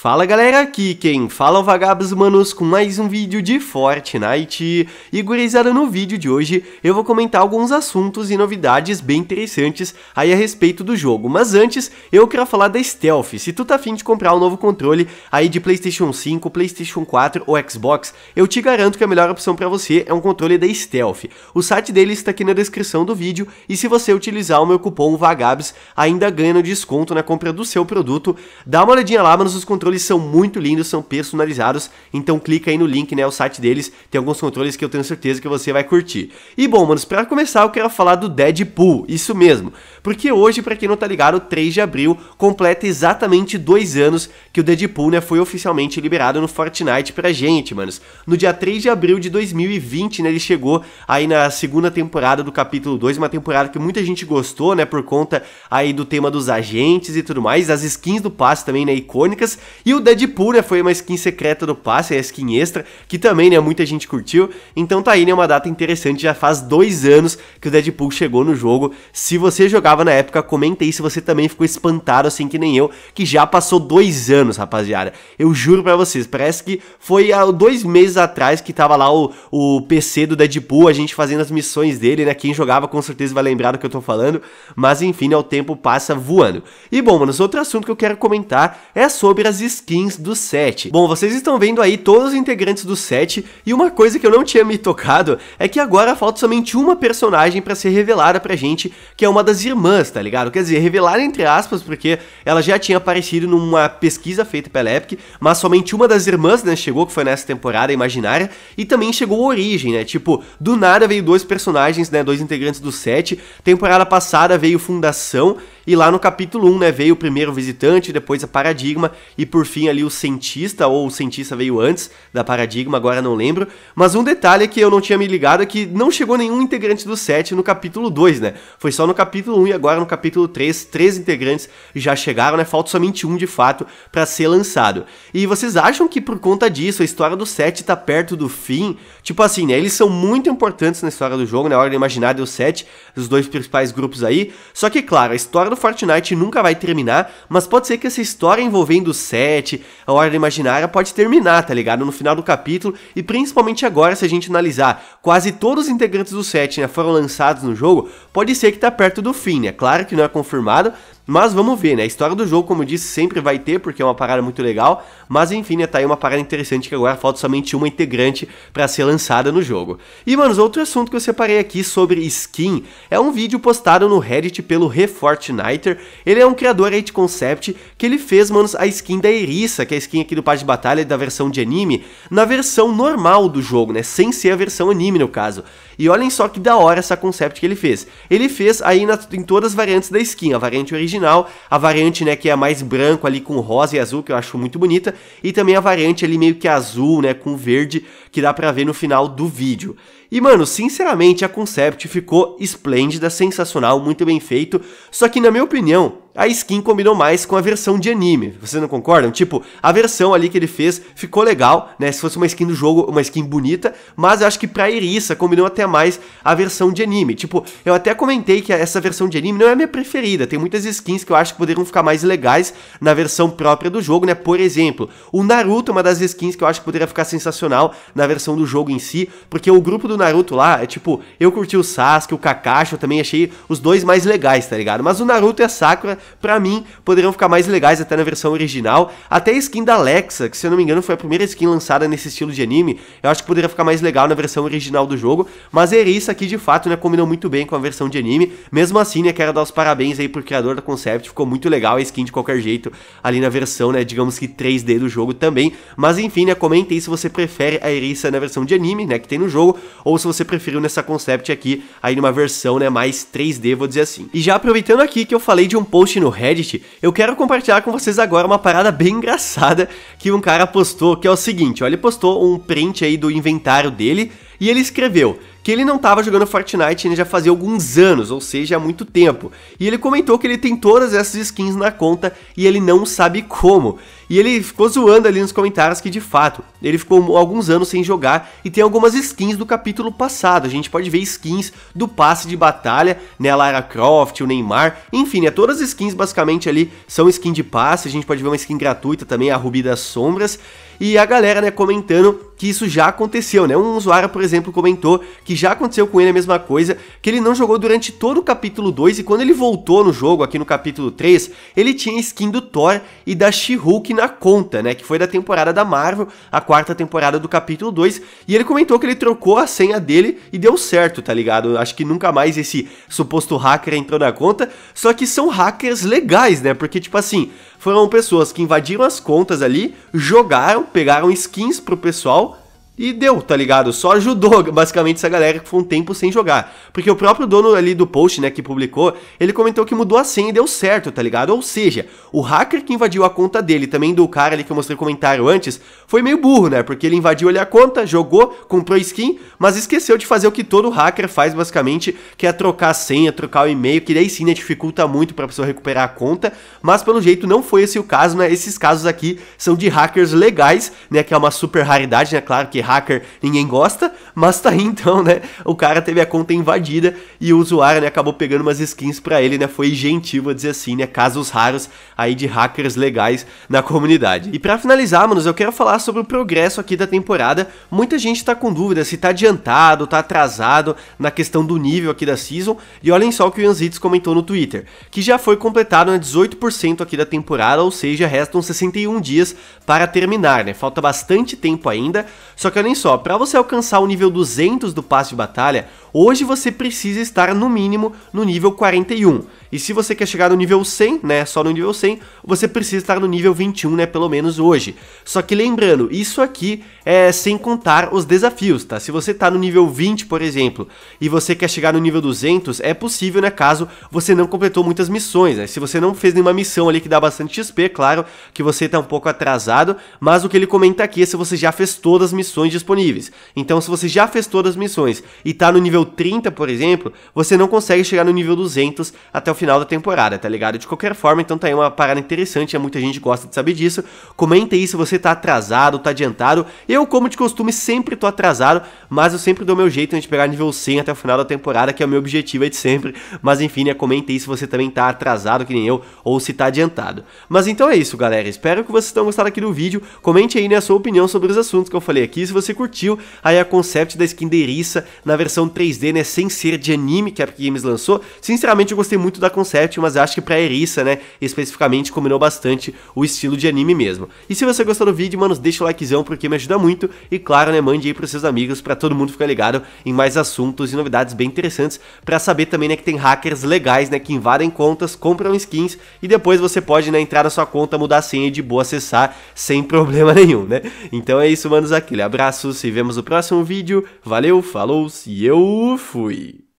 Fala galera, aqui quem fala é o Vagabos Manos com mais um vídeo de Fortnite e gurizada no vídeo de hoje eu vou comentar alguns assuntos e novidades bem interessantes aí a respeito do jogo, mas antes eu quero falar da Stealth, se tu tá afim de comprar um novo controle aí de Playstation 5, Playstation 4 ou Xbox, eu te garanto que a melhor opção para você é um controle da Stealth, o site dele está aqui na descrição do vídeo e se você utilizar o meu cupom VAGABS ainda ganha um desconto na compra do seu produto, dá uma olhadinha lá, manos, os controles controles são muito lindos, são personalizados, então clica aí no link, né, o site deles, tem alguns controles que eu tenho certeza que você vai curtir. E bom, manos, para começar eu quero falar do Deadpool, isso mesmo. Porque hoje, para quem não tá ligado, 3 de abril completa exatamente dois anos que o Deadpool, né, foi oficialmente liberado no Fortnite pra gente, manos. No dia 3 de abril de 2020, né, ele chegou aí na segunda temporada do capítulo 2, uma temporada que muita gente gostou, né, por conta aí do tema dos agentes e tudo mais, as skins do passe também, né, icônicas, e o Deadpool, né, foi uma skin secreta do passe, a skin extra, que também, né, muita gente curtiu, então tá aí, né, uma data interessante, já faz dois anos que o Deadpool chegou no jogo, se você jogava tava na época, comenta aí se você também ficou espantado assim que nem eu, que já passou dois anos, rapaziada. Eu juro para vocês, parece que foi há dois meses atrás que tava lá o, o PC do Deadpool, a gente fazendo as missões dele, né? Quem jogava com certeza vai lembrar do que eu tô falando, mas enfim, né, o tempo passa voando. E bom, mano, outro assunto que eu quero comentar é sobre as skins do set. Bom, vocês estão vendo aí todos os integrantes do set, e uma coisa que eu não tinha me tocado é que agora falta somente uma personagem para ser revelada pra gente, que é uma das irmãs irmãs, tá ligado? Quer dizer, revelaram entre aspas, porque ela já tinha aparecido numa pesquisa feita pela Epic, mas somente uma das irmãs, né, chegou, que foi nessa temporada imaginária, e também chegou a origem, né? Tipo, do nada veio dois personagens, né, dois integrantes do set. Temporada passada veio Fundação, e lá no capítulo 1, né, veio o primeiro visitante, depois a paradigma e por fim ali o cientista, ou o cientista veio antes da paradigma, agora não lembro. Mas um detalhe que eu não tinha me ligado é que não chegou nenhum integrante do 7 no capítulo 2, né? Foi só no capítulo 1 e agora no capítulo 3, três integrantes já chegaram, né? Falta somente um de fato para ser lançado. E vocês acham que por conta disso a história do 7 tá perto do fim? Tipo assim, né? Eles são muito importantes na história do jogo, na né? ordem imaginar o 7, os dois principais grupos aí. Só que, claro, a história do Fortnite nunca vai terminar, mas pode ser que essa história envolvendo o set, a Ordem Imaginária, pode terminar, tá ligado? No final do capítulo, e principalmente agora, se a gente analisar, quase todos os integrantes do set né, foram lançados no jogo, pode ser que tá perto do fim, né? Claro que não é confirmado, mas vamos ver, né? A história do jogo, como eu disse, sempre vai ter, porque é uma parada muito legal. Mas enfim, né? Tá aí uma parada interessante que agora falta somente uma integrante para ser lançada no jogo. E, mano, outro assunto que eu separei aqui sobre skin é um vídeo postado no Reddit pelo ReFortniter. Ele é um criador aí de concept que ele fez, mano, a skin da Erissa, que é a skin aqui do Paz de Batalha da versão de anime, na versão normal do jogo, né? Sem ser a versão anime, no caso. E olhem só que da hora essa concept que ele fez. Ele fez aí na, em todas as variantes da skin, a variante original original, a variante, né, que é mais branco ali com rosa e azul, que eu acho muito bonita, e também a variante ali meio que azul, né, com verde, que dá para ver no final do vídeo. E mano, sinceramente, a concept ficou esplêndida, sensacional, muito bem feito, só que na minha opinião, a skin combinou mais com a versão de anime. Vocês não concordam? Tipo, a versão ali que ele fez ficou legal, né? Se fosse uma skin do jogo, uma skin bonita, mas eu acho que pra Erissa combinou até mais a versão de anime. Tipo, eu até comentei que essa versão de anime não é a minha preferida. Tem muitas skins que eu acho que poderiam ficar mais legais na versão própria do jogo, né? Por exemplo, o Naruto é uma das skins que eu acho que poderia ficar sensacional na versão do jogo em si, porque o grupo do Naruto lá é tipo, eu curti o Sasuke, o Kakashi, eu também achei os dois mais legais, tá ligado? Mas o Naruto e a Sakura para mim, poderiam ficar mais legais até na versão original. Até a skin da Alexa, que se eu não me engano foi a primeira skin lançada nesse estilo de anime, eu acho que poderia ficar mais legal na versão original do jogo. Mas Erissa é aqui, de fato, né, combinou muito bem com a versão de anime. Mesmo assim, né, quero dar os parabéns aí pro criador da concept, ficou muito legal a skin de qualquer jeito ali na versão, né, digamos que 3D do jogo também. Mas enfim, né, comente aí se você prefere a Erissa na versão de anime, né, que tem no jogo, ou se você preferiu nessa concept aqui, aí numa versão, né, mais 3D, vou dizer assim. E já aproveitando aqui que eu falei de um post no Reddit, eu quero compartilhar com vocês agora uma parada bem engraçada que um cara postou, que é o seguinte, olha, ele postou um print aí do inventário dele, e ele escreveu que ele não estava jogando Fortnite já fazia alguns anos, ou seja, há muito tempo. E ele comentou que ele tem todas essas skins na conta e ele não sabe como. E ele ficou zoando ali nos comentários que de fato, ele ficou alguns anos sem jogar e tem algumas skins do capítulo passado. A gente pode ver skins do passe de batalha, né, a Lara Croft, o Neymar, enfim, né, todas as skins basicamente ali são skin de passe. A gente pode ver uma skin gratuita também, a Rubi das Sombras. E a galera, né, comentando que isso já aconteceu, né? Um usuário, por exemplo, comentou que já aconteceu com ele a mesma coisa, que ele não jogou durante todo o capítulo 2 e quando ele voltou no jogo, aqui no capítulo 3, ele tinha skin do Thor e da She-Hulk na conta, né? Que foi da temporada da Marvel, a quarta temporada do capítulo 2, e ele comentou que ele trocou a senha dele e deu certo, tá ligado? Acho que nunca mais esse suposto hacker entrou na conta, só que são hackers legais, né? Porque, tipo assim, foram pessoas que invadiram as contas ali, jogaram, pegaram skins pro pessoal e deu, tá ligado? Só ajudou basicamente essa galera que foi um tempo sem jogar. Porque o próprio dono ali do post, né, que publicou, ele comentou que mudou a senha e deu certo, tá ligado? Ou seja, o hacker que invadiu a conta dele, também do cara ali que eu mostrei o comentário antes, foi meio burro, né? Porque ele invadiu ali a conta, jogou, comprou skin, mas esqueceu de fazer o que todo hacker faz basicamente, que é trocar a senha, trocar o e-mail, que daí sim né, dificulta muito pra pessoa recuperar a conta, mas pelo jeito não foi esse o caso, né? Esses casos aqui são de hackers legais, né, que é uma super raridade, né? Claro que hacker ninguém gosta, mas tá aí então, né? O cara teve a conta invadida e o usuário, né, acabou pegando umas skins para ele, né? Foi gentil, vou dizer assim, né? Casos raros aí de hackers legais na comunidade. E para finalizar, manos, eu quero falar sobre o progresso aqui da temporada. Muita gente tá com dúvida se tá adiantado, tá atrasado na questão do nível aqui da season. E olhem só o que o Yanzites comentou no Twitter, que já foi completado né, 18% aqui da temporada, ou seja, restam 61 dias para terminar, né? Falta bastante tempo ainda, só que que olhem só, para você alcançar o nível 200 do passe de batalha, hoje você precisa estar no mínimo no nível 41. E se você quer chegar no nível 100, né, só no nível 100, você precisa estar no nível 21, né, pelo menos hoje. Só que lembrando, isso aqui é, sem contar os desafios, tá? Se você tá no nível 20, por exemplo, e você quer chegar no nível 200, é possível, né? Caso você não completou muitas missões, né? Se você não fez nenhuma missão ali que dá bastante XP, claro que você tá um pouco atrasado, mas o que ele comenta aqui é se você já fez todas as missões disponíveis. Então, se você já fez todas as missões e tá no nível 30, por exemplo, você não consegue chegar no nível 200 até o final da temporada, tá ligado? De qualquer forma, então tá aí uma parada interessante, é, muita gente gosta de saber disso. Comenta aí se você tá atrasado, tá adiantado. Eu eu, como de costume, sempre tô atrasado, mas eu sempre dou meu jeito de pegar nível 100 até o final da temporada, que é o meu objetivo é de sempre. Mas enfim, né, comenta aí se você também tá atrasado que nem eu, ou se tá adiantado. Mas então é isso, galera. Espero que vocês tenham gostado aqui do vídeo. Comente aí né, a sua opinião sobre os assuntos que eu falei aqui. Se você curtiu, aí a concept da skin Deiriça na versão 3D, né, sem ser de anime que a Epic Games lançou. Sinceramente, eu gostei muito da concept, mas acho que pra Eriça, né, especificamente, combinou bastante o estilo de anime mesmo. E se você gostou do vídeo, mano, deixa o likezão, porque me ajuda muito muito. E claro, né, mande aí pros seus amigos para todo mundo ficar ligado em mais assuntos e novidades bem interessantes para saber também, né, que tem hackers legais, né, que invadem contas, compram skins e depois você pode, né, entrar na sua conta, mudar a senha e de boa acessar sem problema nenhum, né? Então é isso, manos, aquele abraço, se vemos no próximo vídeo. Valeu, falou, e eu fui.